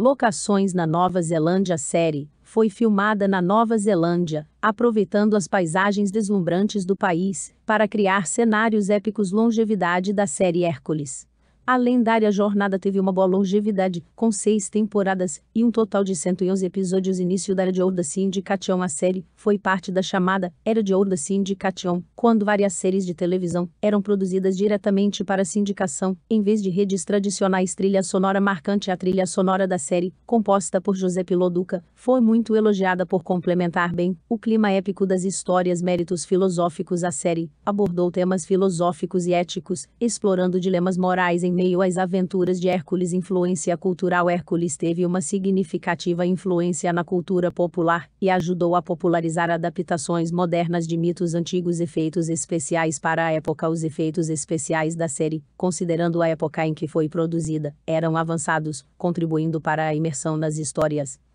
Locações na Nova Zelândia série foi filmada na Nova Zelândia, aproveitando as paisagens deslumbrantes do país para criar cenários épicos longevidade da série Hércules. A lendária jornada teve uma boa longevidade, com seis temporadas e um total de 111 episódios. Início da Era de Ouro da Syndication. A série foi parte da chamada Era de Ouro da Syndication, quando várias séries de televisão eram produzidas diretamente para sindicação, em vez de redes tradicionais. Trilha sonora marcante. A trilha sonora da série, composta por José Piloduca, foi muito elogiada por complementar bem o clima épico das histórias. Méritos filosóficos. A série abordou temas filosóficos e éticos, explorando dilemas morais em meio às aventuras de Hércules, influência cultural Hércules teve uma significativa influência na cultura popular e ajudou a popularizar adaptações modernas de mitos antigos. Efeitos especiais para a época Os efeitos especiais da série, considerando a época em que foi produzida, eram avançados, contribuindo para a imersão nas histórias,